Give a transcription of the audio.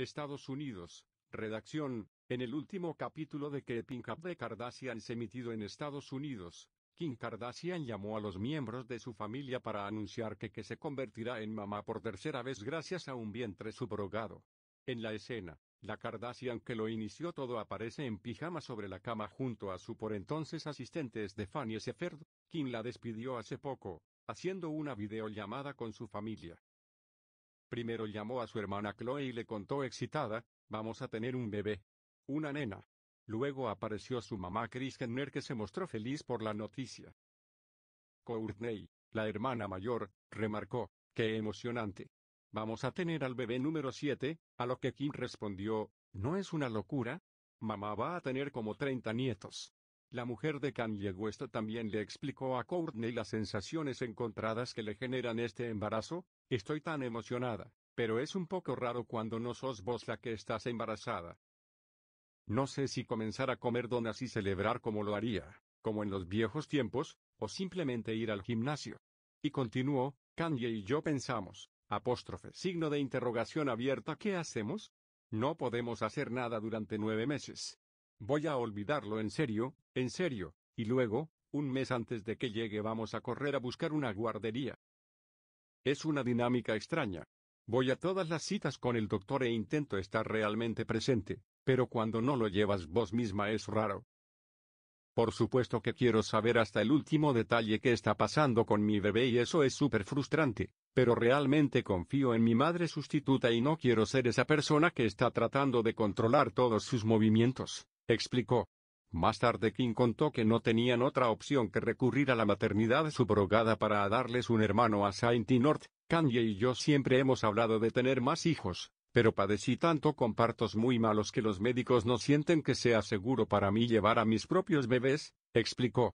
Estados Unidos, redacción, en el último capítulo de Keeping Up de Kardashian se emitido en Estados Unidos, Kim Kardashian llamó a los miembros de su familia para anunciar que, que se convertirá en mamá por tercera vez gracias a un vientre subrogado. En la escena, la Kardashian que lo inició todo aparece en pijama sobre la cama junto a su por entonces asistente Stephanie Seferd, quien la despidió hace poco, haciendo una videollamada con su familia. Primero llamó a su hermana Chloe y le contó excitada, vamos a tener un bebé. Una nena. Luego apareció su mamá Chris Jenner que se mostró feliz por la noticia. Courtney, la hermana mayor, remarcó, qué emocionante. Vamos a tener al bebé número 7, a lo que Kim respondió, ¿no es una locura? Mamá va a tener como 30 nietos. La mujer de Kanye West también le explicó a Courtney las sensaciones encontradas que le generan este embarazo, estoy tan emocionada, pero es un poco raro cuando no sos vos la que estás embarazada. No sé si comenzar a comer donas y celebrar como lo haría, como en los viejos tiempos, o simplemente ir al gimnasio. Y continuó, Kanye y yo pensamos, apóstrofe signo de interrogación abierta, ¿qué hacemos? No podemos hacer nada durante nueve meses, Voy a olvidarlo en serio, en serio, y luego, un mes antes de que llegue vamos a correr a buscar una guardería. Es una dinámica extraña. Voy a todas las citas con el doctor e intento estar realmente presente, pero cuando no lo llevas vos misma es raro. Por supuesto que quiero saber hasta el último detalle qué está pasando con mi bebé y eso es súper frustrante, pero realmente confío en mi madre sustituta y no quiero ser esa persona que está tratando de controlar todos sus movimientos explicó. Más tarde King contó que no tenían otra opción que recurrir a la maternidad subrogada para darles un hermano a Saint North. Kanye y yo siempre hemos hablado de tener más hijos, pero padecí tanto con partos muy malos que los médicos no sienten que sea seguro para mí llevar a mis propios bebés, explicó.